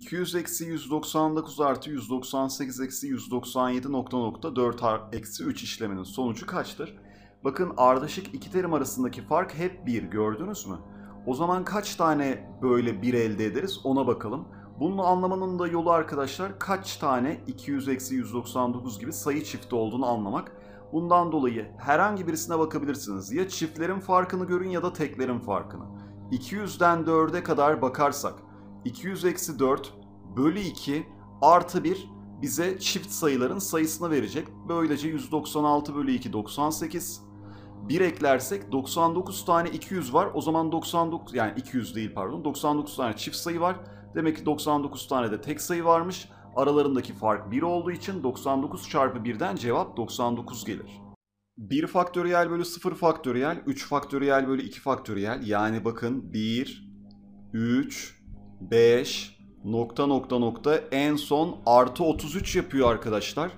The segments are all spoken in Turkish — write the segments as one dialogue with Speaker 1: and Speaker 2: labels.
Speaker 1: 200 eksi 199 artı 198 eksi 197 nokta nokta 4 eksi 3 işleminin sonucu kaçtır? Bakın ardışık iki terim arasındaki fark hep 1 gördünüz mü? O zaman kaç tane böyle 1 elde ederiz ona bakalım. Bunun anlamanın da yolu arkadaşlar kaç tane 200 eksi 199 gibi sayı çifti olduğunu anlamak. Bundan dolayı herhangi birisine bakabilirsiniz. Ya çiftlerin farkını görün ya da teklerin farkını. 200'den 4'e kadar bakarsak 200 eksi 4 bölü 2 artı 1 bize çift sayıların sayısını verecek. Böylece 196 bölü 2 98. 1 eklersek 99 tane 200 var. O zaman 99 yani 200 değil pardon 99 tane çift sayı var. Demek ki 99 tane de tek sayı varmış. Aralarındaki fark 1 olduğu için 99 çarpı 1'den cevap 99 gelir. 1 faktöriyel bölü 0 faktöriyel, 3 faktöriyel bölü 2 faktöriyel yani bakın 1, 3, 5 nokta nokta nokta en son artı 33 yapıyor arkadaşlar.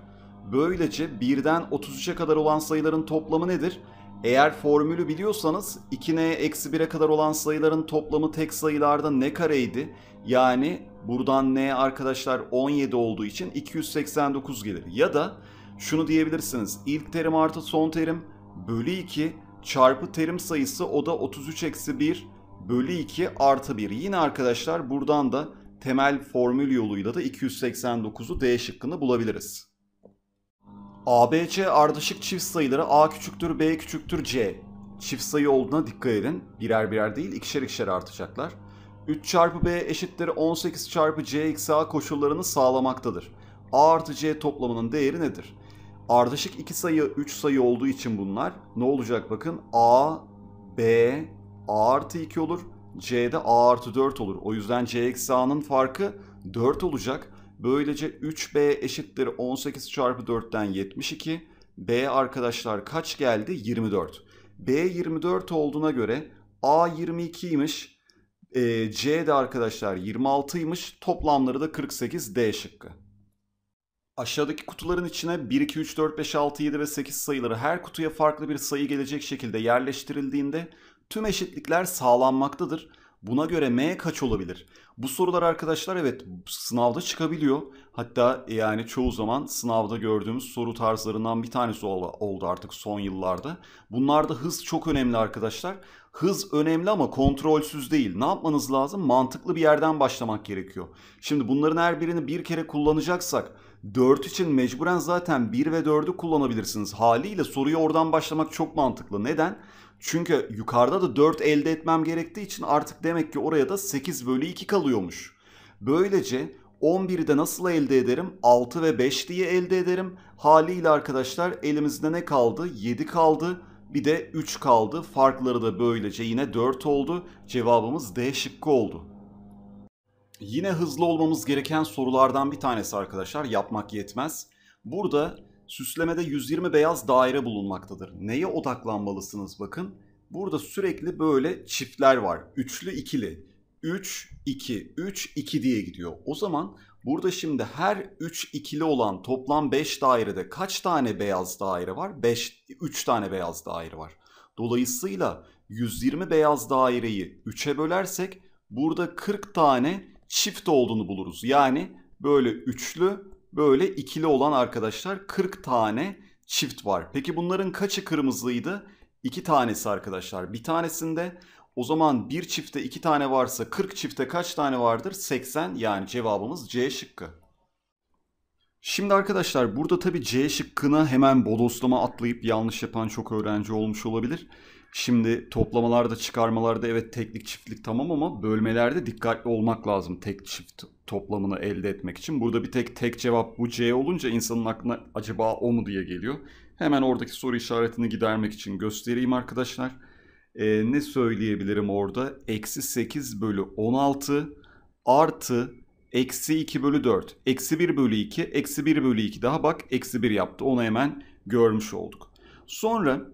Speaker 1: Böylece 1'den 33'e kadar olan sayıların toplamı nedir? Eğer formülü biliyorsanız 2n'ye eksi 1'e kadar olan sayıların toplamı tek sayılarda ne kareydi? Yani buradan n arkadaşlar 17 olduğu için 289 gelir. Ya da şunu diyebilirsiniz. ilk terim artı son terim bölü 2 çarpı terim sayısı o da 33 eksi 1 bölü 2 artı 1. Yine arkadaşlar buradan da temel formül yoluyla da 289'u D şıkkını bulabiliriz. ABC ardışık çift sayıları A küçüktür B küçüktür C. Çift sayı olduğuna dikkat edin. Birer birer değil ikişer ikişer artacaklar. 3 çarpı B eşittir 18 çarpı C eksi A koşullarını sağlamaktadır. A artı C toplamının değeri nedir? Ardışık iki sayı 3 sayı olduğu için bunlar ne olacak bakın A, B, A artı 2 olur. C'de A artı 4 olur. O yüzden C eksi A'nın farkı 4 olacak. Böylece 3B eşittir 18 çarpı 4'ten 72. B arkadaşlar kaç geldi? 24. B 24 olduğuna göre A 22'ymiş. E, C de arkadaşlar 26'ymış. Toplamları da 48 D şıkkı. Aşağıdaki kutuların içine 1, 2, 3, 4, 5, 6, 7 ve 8 sayıları her kutuya farklı bir sayı gelecek şekilde yerleştirildiğinde Tüm eşitlikler sağlanmaktadır. Buna göre m kaç olabilir? Bu sorular arkadaşlar evet sınavda çıkabiliyor. Hatta yani çoğu zaman sınavda gördüğümüz soru tarzlarından bir tanesi oldu artık son yıllarda. Bunlarda hız çok önemli arkadaşlar. Hız önemli ama kontrolsüz değil. Ne yapmanız lazım? Mantıklı bir yerden başlamak gerekiyor. Şimdi bunların her birini bir kere kullanacaksak 4 için mecburen zaten 1 ve 4'ü kullanabilirsiniz. Haliyle soruya oradan başlamak çok mantıklı. Neden? Çünkü yukarıda da 4 elde etmem gerektiği için artık demek ki oraya da 8 bölü 2 kalıyormuş. Böylece 11'i de nasıl elde ederim? 6 ve 5 diye elde ederim. Haliyle arkadaşlar elimizde ne kaldı? 7 kaldı. Bir de 3 kaldı. Farkları da böylece yine 4 oldu. Cevabımız D şıkkı oldu. Yine hızlı olmamız gereken sorulardan bir tanesi arkadaşlar. Yapmak yetmez. Burada Süslemede 120 beyaz daire bulunmaktadır. Neye odaklanmalısınız bakın. Burada sürekli böyle çiftler var. Üçlü ikili. 3, 2, 3, 2 diye gidiyor. O zaman burada şimdi her 3 ikili olan toplam 5 dairede kaç tane beyaz daire var? 5, 3 tane beyaz daire var. Dolayısıyla 120 beyaz daireyi 3'e bölersek burada 40 tane çift olduğunu buluruz. Yani böyle üçlü böyle ikili olan arkadaşlar 40 tane çift var. Peki bunların kaçı kırmızıydı? 2 tanesi arkadaşlar. Bir tanesinde o zaman bir çifte 2 tane varsa 40 çifte kaç tane vardır? 80 yani cevabımız C şıkkı. Şimdi arkadaşlar burada tabi C şıkkına hemen bodoslama atlayıp yanlış yapan çok öğrenci olmuş olabilir. Şimdi toplamalarda çıkarmalarda evet teklik çiftlik tamam ama bölmelerde dikkatli olmak lazım tek çift toplamını elde etmek için. Burada bir tek tek cevap bu C olunca insanın aklına acaba o mu diye geliyor. Hemen oradaki soru işaretini gidermek için göstereyim arkadaşlar. Ee, ne söyleyebilirim orada? Eksi 8 bölü 16 artı eksi 2 bölü 4. Eksi 1 bölü 2, eksi 1 bölü 2 daha bak eksi 1 yaptı. Onu hemen görmüş olduk. Sonra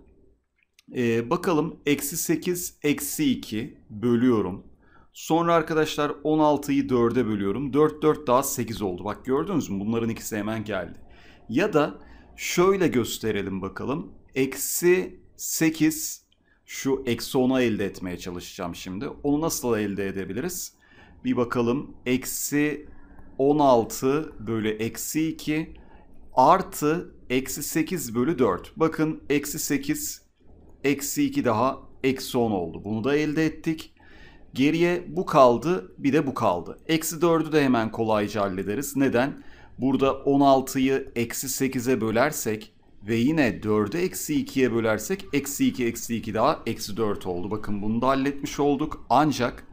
Speaker 1: ee, bakalım eksi 8 eksi 2 bölüyorum. Sonra arkadaşlar 16'yı 4'e bölüyorum. 4 4 daha 8 oldu. Bak gördünüz mü bunların ikisi hemen geldi. Ya da şöyle gösterelim bakalım. Eksi 8 şu eksi 10'a elde etmeye çalışacağım şimdi. Onu nasıl elde edebiliriz? Bir bakalım. Eksi 16 bölü eksi 2 artı eksi 8 bölü 4. Bakın eksi 8 Eksi 2 daha eksi 10 oldu. Bunu da elde ettik. Geriye bu kaldı bir de bu kaldı. Eksi 4'ü de hemen kolayca hallederiz. Neden? Burada 16'yı eksi 8'e bölersek ve yine 4'ü eksi 2'ye bölersek eksi 2 eksi 2 daha eksi 4 oldu. Bakın bunu da halletmiş olduk. Ancak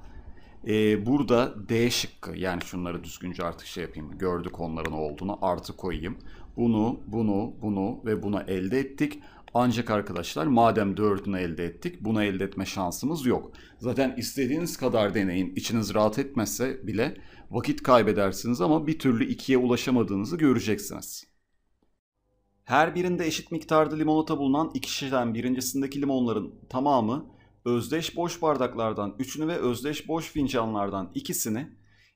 Speaker 1: e, burada D şıkkı yani şunları düzgünce artık şey yapayım. Gördük onların olduğunu artı koyayım. Bunu, bunu, bunu ve bunu elde ettik. Ancak arkadaşlar madem 4'ünü elde ettik bunu elde etme şansımız yok. Zaten istediğiniz kadar deneyin içiniz rahat etmezse bile vakit kaybedersiniz ama bir türlü 2'ye ulaşamadığınızı göreceksiniz. Her birinde eşit miktarda limonata bulunan iki şişeden birincisindeki limonların tamamı özdeş boş bardaklardan üçünü ve özdeş boş fincanlardan ikisini,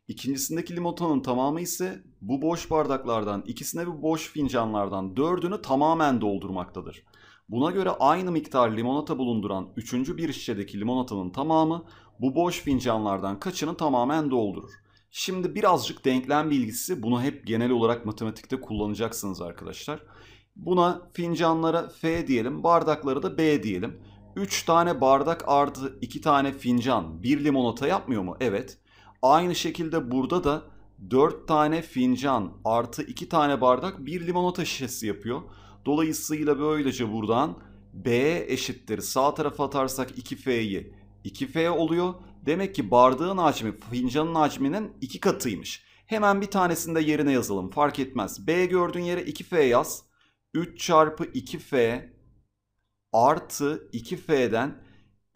Speaker 1: ikincisindeki limonatanın tamamı ise bu boş bardaklardan ikisine ve boş fincanlardan dördünü tamamen doldurmaktadır. Buna göre aynı miktar limonata bulunduran üçüncü bir şişedeki limonatanın tamamı bu boş fincanlardan kaçını tamamen doldurur. Şimdi birazcık denklem bilgisi bunu hep genel olarak matematikte kullanacaksınız arkadaşlar. Buna fincanlara F diyelim bardaklara da B diyelim. 3 tane bardak artı 2 tane fincan bir limonata yapmıyor mu? Evet. Aynı şekilde burada da 4 tane fincan artı 2 tane bardak bir limonata şişesi yapıyor. Dolayısıyla böylece buradan B eşittir sağ tarafa atarsak 2F'yi 2F oluyor. Demek ki bardağın hacmi fincanın hacminin 2 katıymış. Hemen bir tanesini de yerine yazalım fark etmez. B gördüğün yere 2F yaz. 3 çarpı 2F artı 2F'den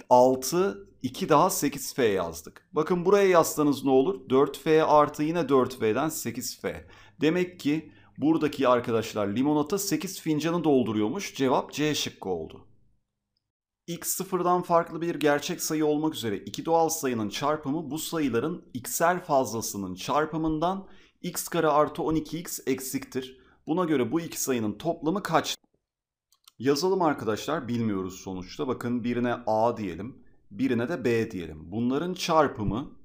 Speaker 1: 6 2 daha 8F yazdık. Bakın buraya yazsanız ne olur? 4F artı yine 4F'den 8F. Demek ki Buradaki arkadaşlar limonata 8 fincanı dolduruyormuş. Cevap C şıkkı oldu. X sıfırdan farklı bir gerçek sayı olmak üzere iki doğal sayının çarpımı bu sayıların x'er fazlasının çarpımından x kare artı 12x eksiktir. Buna göre bu iki sayının toplamı kaç? Yazalım arkadaşlar bilmiyoruz sonuçta. Bakın birine a diyelim birine de b diyelim. Bunların çarpımı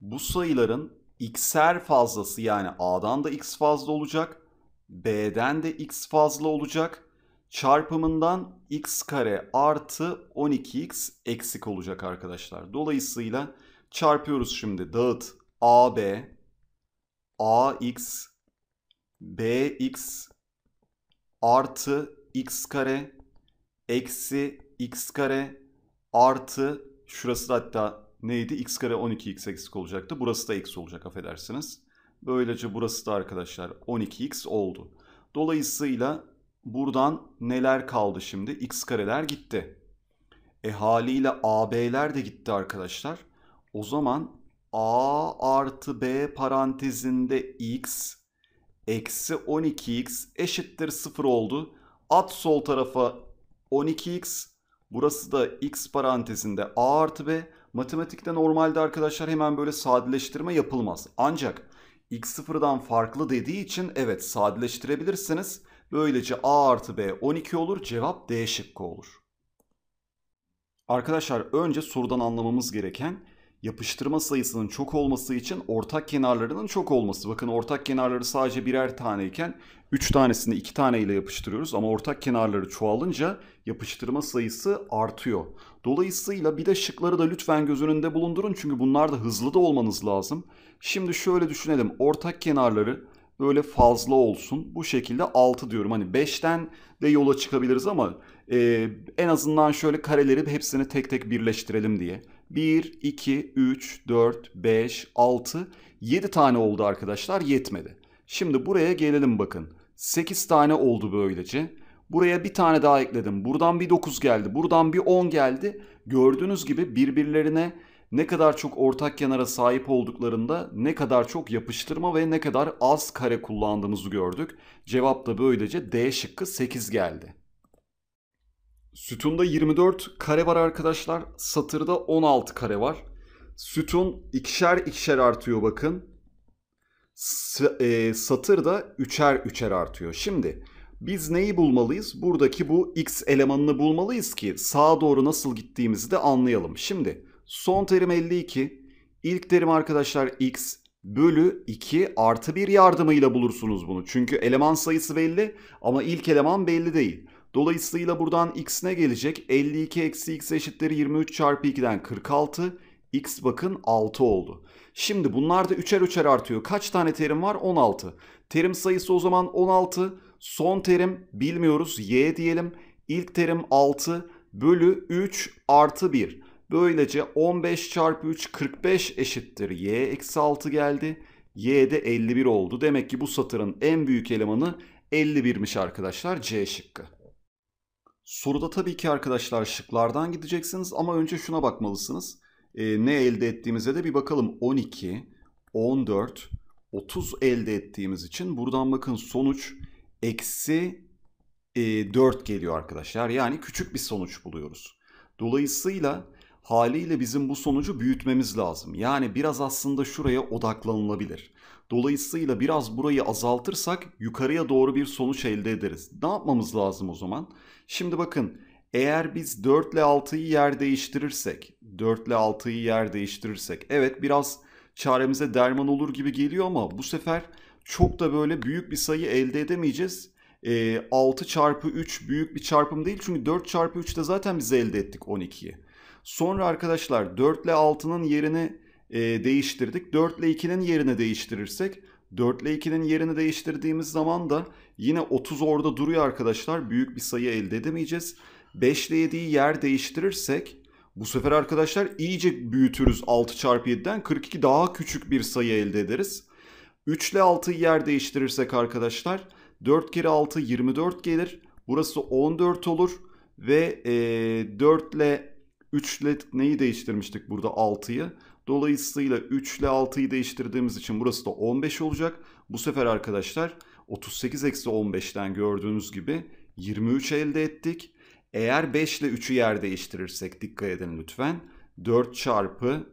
Speaker 1: bu sayıların x'er fazlası yani a'dan da x fazla olacak. B'den de x fazla olacak. Çarpımından x kare artı 12x eksik olacak arkadaşlar. Dolayısıyla çarpıyoruz şimdi. Dağıt AB, AX, BX artı x kare eksi x kare artı şurası da hatta neydi? x kare 12 x eksik olacaktı. Burası da x olacak affedersiniz. Böylece burası da arkadaşlar 12x oldu. Dolayısıyla buradan neler kaldı şimdi? x kareler gitti. E haliyle ab'ler de gitti arkadaşlar. O zaman a artı b parantezinde x eksi 12x eşittir 0 oldu. At sol tarafa 12x. Burası da x parantezinde a artı b. Matematikte normalde arkadaşlar hemen böyle sadeleştirme yapılmaz. Ancak x sıfırdan farklı dediği için evet sadeleştirebilirsiniz. Böylece a artı b 12 olur cevap d şıkkı olur. Arkadaşlar önce sorudan anlamamız gereken yapıştırma sayısının çok olması için ortak kenarlarının çok olması. Bakın ortak kenarları sadece birer taneyken 3 tanesini 2 taneyle yapıştırıyoruz ama ortak kenarları çoğalınca yapıştırma sayısı artıyor. Dolayısıyla bir de şıkları da lütfen göz önünde bulundurun çünkü bunlar da hızlı da olmanız lazım. Şimdi şöyle düşünelim ortak kenarları böyle fazla olsun. Bu şekilde 6 diyorum. Hani 5'ten de yola çıkabiliriz ama e, en azından şöyle kareleri hepsini tek tek birleştirelim diye. 1, 2, 3, 4, 5, 6, 7 tane oldu arkadaşlar yetmedi. Şimdi buraya gelelim bakın. 8 tane oldu böylece. Buraya bir tane daha ekledim. Buradan bir 9 geldi. Buradan bir 10 geldi. Gördüğünüz gibi birbirlerine ne kadar çok ortak kenara sahip olduklarında ne kadar çok yapıştırma ve ne kadar az kare kullandığımızı gördük. Cevap da böylece D şıkkı 8 geldi. Sütunda 24 kare var arkadaşlar. Satırda 16 kare var. Sütun ikişer ikişer artıyor bakın. S- e, satır da üçer üçer artıyor. Şimdi biz neyi bulmalıyız? Buradaki bu x elemanını bulmalıyız ki sağa doğru nasıl gittiğimizi de anlayalım. Şimdi son terim 52. İlk terim arkadaşlar x bölü 2 artı 1 yardımıyla bulursunuz bunu. Çünkü eleman sayısı belli ama ilk eleman belli değil. Dolayısıyla buradan x ne gelecek? 52 eksi x eşittir 23 çarpı 2'den 46. X bakın 6 oldu. Şimdi bunlar da üçer üçer artıyor. Kaç tane terim var? 16. Terim sayısı o zaman 16. Son terim bilmiyoruz. Y diyelim. İlk terim 6 bölü 3 artı 1. Böylece 15 çarpı 3 45 eşittir. Y eksi 6 geldi. Y de 51 oldu. Demek ki bu satırın en büyük elemanı 51'miş arkadaşlar C şıkkı. Soruda tabii ki arkadaşlar şıklardan gideceksiniz ama önce şuna bakmalısınız. E, ne elde ettiğimize de bir bakalım. 12, 14, 30 elde ettiğimiz için buradan bakın sonuç eksi e, 4 geliyor arkadaşlar. Yani küçük bir sonuç buluyoruz. Dolayısıyla Haliyle bizim bu sonucu büyütmemiz lazım. Yani biraz aslında şuraya odaklanılabilir. Dolayısıyla biraz burayı azaltırsak yukarıya doğru bir sonuç elde ederiz. Ne yapmamız lazım o zaman? Şimdi bakın eğer biz 4 ile 6'yı yer değiştirirsek, 4 ile 6'yı yer değiştirirsek evet biraz çaremize derman olur gibi geliyor ama bu sefer çok da böyle büyük bir sayı elde edemeyeceğiz. E, ee, 6 çarpı 3 büyük bir çarpım değil çünkü 4 çarpı 3 de zaten biz elde ettik 12'yi. Sonra arkadaşlar 4 ile 6'nın yerini e, değiştirdik. 4 ile 2'nin yerini değiştirirsek 4 ile 2'nin yerini değiştirdiğimiz zaman da yine 30 orada duruyor arkadaşlar. Büyük bir sayı elde edemeyeceğiz. 5 ile 7'yi yer değiştirirsek bu sefer arkadaşlar iyice büyütürüz 6 çarpı 7'den 42 daha küçük bir sayı elde ederiz. 3 ile 6'yı yer değiştirirsek arkadaşlar 4 kere 6 24 gelir. Burası 14 olur ve e, 4 ile 3 ile neyi değiştirmiştik burada 6'yı. Dolayısıyla 3 ile 6'yı değiştirdiğimiz için burası da 15 olacak. Bu sefer arkadaşlar 38 eksi 15'ten gördüğünüz gibi 23 elde ettik. Eğer 5 ile 3'ü yer değiştirirsek dikkat edin lütfen. 4 çarpı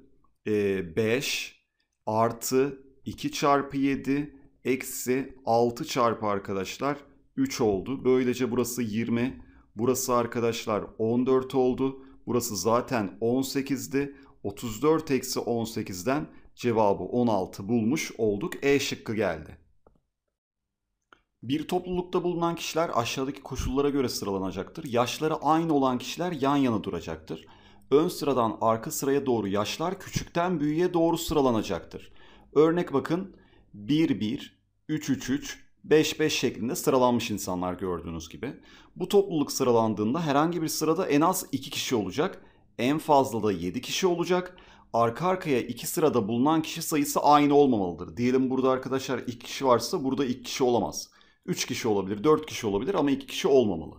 Speaker 1: 5 e, artı 2 çarpı 7 eksi 6 çarpı arkadaşlar 3 oldu. Böylece burası 20. Burası arkadaşlar 14 oldu. Burası zaten 18'di. 34 eksi 18'den cevabı 16 bulmuş olduk. E şıkkı geldi. Bir toplulukta bulunan kişiler aşağıdaki koşullara göre sıralanacaktır. Yaşları aynı olan kişiler yan yana duracaktır. Ön sıradan arka sıraya doğru yaşlar küçükten büyüğe doğru sıralanacaktır. Örnek bakın 1 1 3 3 3 5-5 şeklinde sıralanmış insanlar gördüğünüz gibi. Bu topluluk sıralandığında herhangi bir sırada en az 2 kişi olacak, en fazla da 7 kişi olacak. Arka arkaya 2 sırada bulunan kişi sayısı aynı olmamalıdır. Diyelim burada arkadaşlar 2 kişi varsa burada 2 kişi olamaz. 3 kişi olabilir, 4 kişi olabilir ama 2 kişi olmamalı.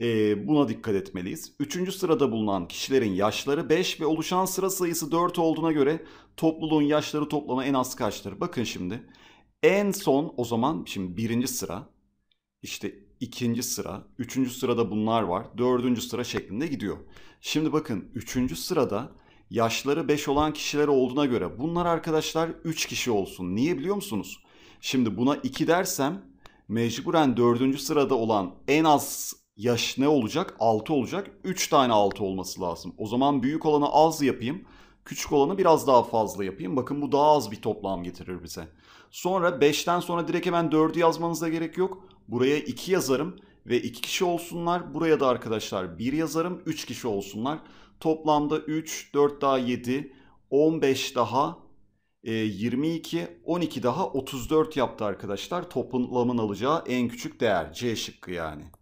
Speaker 1: Ee, buna dikkat etmeliyiz. Üçüncü sırada bulunan kişilerin yaşları 5 ve oluşan sıra sayısı 4 olduğuna göre topluluğun yaşları toplama en az kaçtır? Bakın şimdi en son o zaman şimdi birinci sıra, işte ikinci sıra, üçüncü sırada bunlar var, dördüncü sıra şeklinde gidiyor. Şimdi bakın üçüncü sırada yaşları 5 olan kişiler olduğuna göre bunlar arkadaşlar 3 kişi olsun. Niye biliyor musunuz? Şimdi buna 2 dersem mecburen dördüncü sırada olan en az yaş ne olacak? 6 olacak. 3 tane 6 olması lazım. O zaman büyük olanı az yapayım. Küçük olanı biraz daha fazla yapayım. Bakın bu daha az bir toplam getirir bize. Sonra 5'ten sonra direkt hemen 4'ü yazmanıza gerek yok. Buraya 2 yazarım ve 2 kişi olsunlar. Buraya da arkadaşlar 1 yazarım 3 kişi olsunlar. Toplamda 3, 4 daha 7, 15 daha 22, e, 12 daha 34 yaptı arkadaşlar. Toplamın alacağı en küçük değer C şıkkı yani.